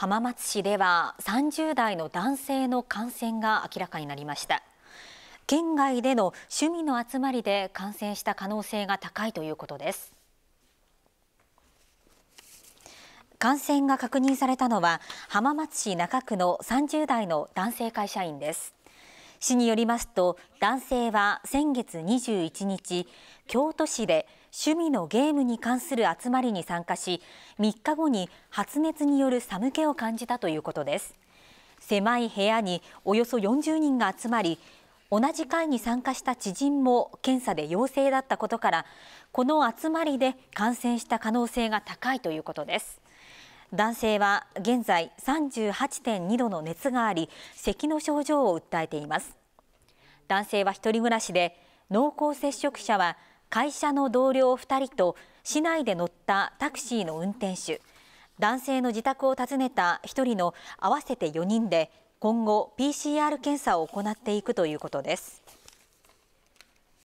浜松市では30代の男性の感染が明らかになりました県外での趣味の集まりで感染した可能性が高いということです感染が確認されたのは浜松市中区の30代の男性会社員です市によりますと男性は先月21日京都市で趣味のゲームに関する集まりに参加し3日後に発熱による寒気を感じたということです狭い部屋におよそ40人が集まり同じ会に参加した知人も検査で陽性だったことからこの集まりで感染した可能性が高いということです男性は現在38.2度の熱があり咳の症状を訴えています男性は一人暮らしで濃厚接触者は会社の同僚2人と市内で乗ったタクシーの運転手男性の自宅を訪ねた1人の合わせて4人で今後 PCR 検査を行っていくということです。